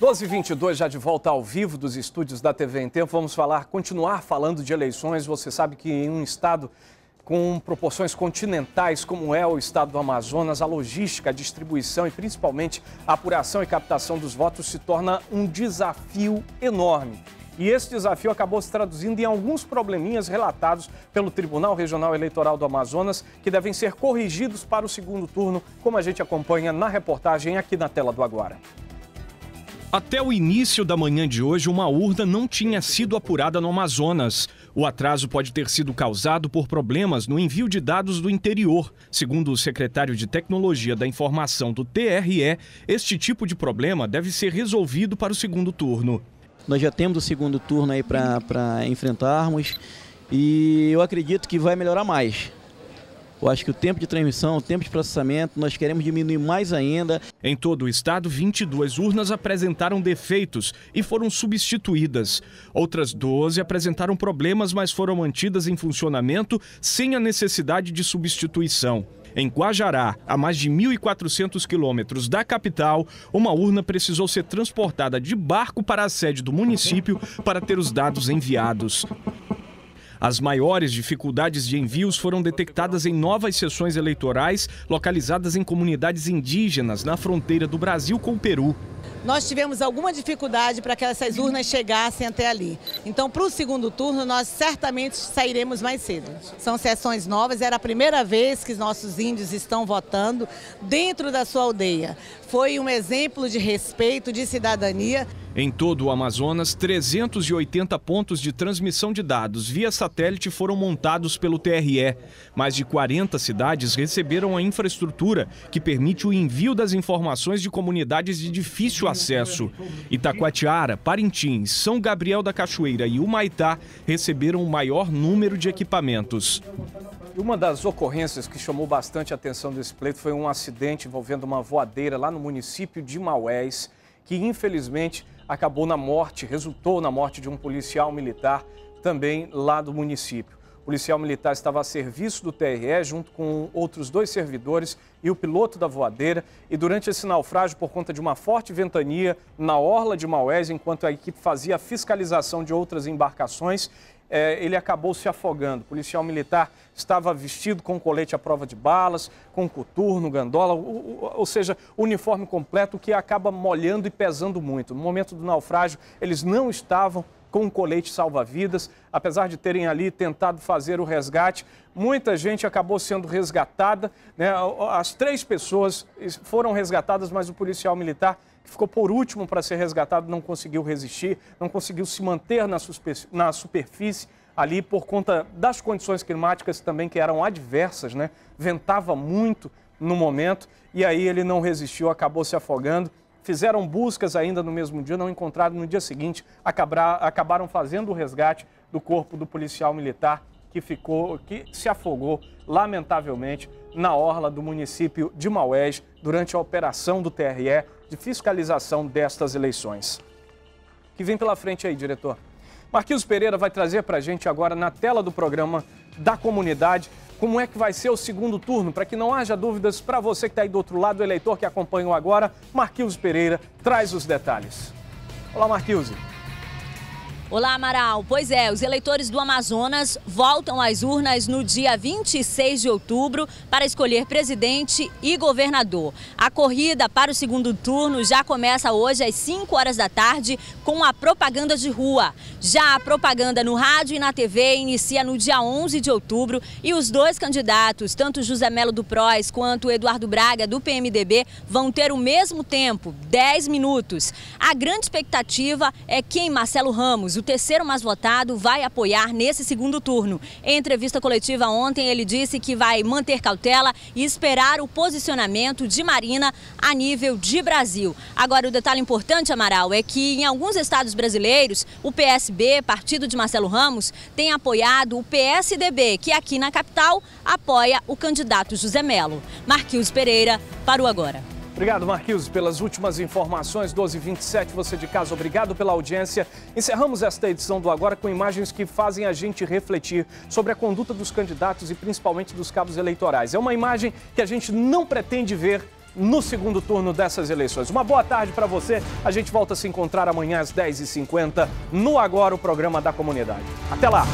12h22, já de volta ao vivo dos estúdios da TV em Tempo. Vamos falar, continuar falando de eleições. Você sabe que em um estado com proporções continentais, como é o estado do Amazonas, a logística, a distribuição e principalmente a apuração e captação dos votos se torna um desafio enorme. E esse desafio acabou se traduzindo em alguns probleminhas relatados pelo Tribunal Regional Eleitoral do Amazonas, que devem ser corrigidos para o segundo turno, como a gente acompanha na reportagem aqui na tela do Agora. Até o início da manhã de hoje, uma urna não tinha sido apurada no Amazonas. O atraso pode ter sido causado por problemas no envio de dados do interior. Segundo o secretário de Tecnologia da Informação do TRE, este tipo de problema deve ser resolvido para o segundo turno. Nós já temos o segundo turno aí para enfrentarmos e eu acredito que vai melhorar mais. Eu acho que o tempo de transmissão, o tempo de processamento, nós queremos diminuir mais ainda. Em todo o estado, 22 urnas apresentaram defeitos e foram substituídas. Outras 12 apresentaram problemas, mas foram mantidas em funcionamento sem a necessidade de substituição. Em Guajará, a mais de 1.400 quilômetros da capital, uma urna precisou ser transportada de barco para a sede do município para ter os dados enviados. As maiores dificuldades de envios foram detectadas em novas sessões eleitorais localizadas em comunidades indígenas na fronteira do Brasil com o Peru nós tivemos alguma dificuldade para que essas urnas chegassem até ali. Então, para o segundo turno, nós certamente sairemos mais cedo. São sessões novas, era a primeira vez que nossos índios estão votando dentro da sua aldeia. Foi um exemplo de respeito, de cidadania. Em todo o Amazonas, 380 pontos de transmissão de dados via satélite foram montados pelo TRE. Mais de 40 cidades receberam a infraestrutura que permite o envio das informações de comunidades de difícil acesso. Itacoatiara, Parintins, São Gabriel da Cachoeira e Humaitá receberam o maior número de equipamentos. Uma das ocorrências que chamou bastante a atenção desse pleito foi um acidente envolvendo uma voadeira lá no município de Maués que infelizmente acabou na morte, resultou na morte de um policial militar também lá do município. O policial militar estava a serviço do TRE junto com outros dois servidores e o piloto da voadeira. E durante esse naufrágio, por conta de uma forte ventania na orla de Maués, enquanto a equipe fazia a fiscalização de outras embarcações, é, ele acabou se afogando. O policial militar estava vestido com colete à prova de balas, com coturno, gandola, ou seja, uniforme completo, que acaba molhando e pesando muito. No momento do naufrágio, eles não estavam com um colete salva-vidas. Apesar de terem ali tentado fazer o resgate, muita gente acabou sendo resgatada. Né? As três pessoas foram resgatadas, mas o policial militar que ficou por último para ser resgatado, não conseguiu resistir, não conseguiu se manter na, na superfície ali por conta das condições climáticas também que eram adversas, né? Ventava muito no momento e aí ele não resistiu, acabou se afogando fizeram buscas ainda no mesmo dia, não encontraram. No dia seguinte, acabaram fazendo o resgate do corpo do policial militar que ficou, que se afogou, lamentavelmente, na orla do município de Maués durante a operação do TRE de fiscalização destas eleições. Que vem pela frente aí, diretor. Marquinhos Pereira vai trazer para a gente agora na tela do programa da comunidade como é que vai ser o segundo turno, para que não haja dúvidas para você que está aí do outro lado, eleitor que acompanha agora, Marquinhos Pereira traz os detalhes. Olá, Marquinhos. Olá, Amaral. Pois é, os eleitores do Amazonas voltam às urnas no dia 26 de outubro para escolher presidente e governador. A corrida para o segundo turno já começa hoje às 5 horas da tarde com a propaganda de rua. Já a propaganda no rádio e na TV inicia no dia 11 de outubro e os dois candidatos, tanto José Melo do Prós quanto Eduardo Braga do PMDB, vão ter o mesmo tempo, 10 minutos. A grande expectativa é quem Marcelo Ramos, o terceiro mais votado, vai apoiar nesse segundo turno. Em entrevista coletiva ontem, ele disse que vai manter cautela e esperar o posicionamento de Marina a nível de Brasil. Agora, o detalhe importante, Amaral, é que em alguns estados brasileiros, o PSB, partido de Marcelo Ramos, tem apoiado o PSDB, que aqui na capital apoia o candidato José Melo. Marquinhos Pereira, para o Agora. Obrigado, Marquinhos, pelas últimas informações. 12h27, você de casa, obrigado pela audiência. Encerramos esta edição do Agora com imagens que fazem a gente refletir sobre a conduta dos candidatos e principalmente dos cabos eleitorais. É uma imagem que a gente não pretende ver no segundo turno dessas eleições. Uma boa tarde para você. A gente volta a se encontrar amanhã às 10h50 no Agora, o programa da comunidade. Até lá!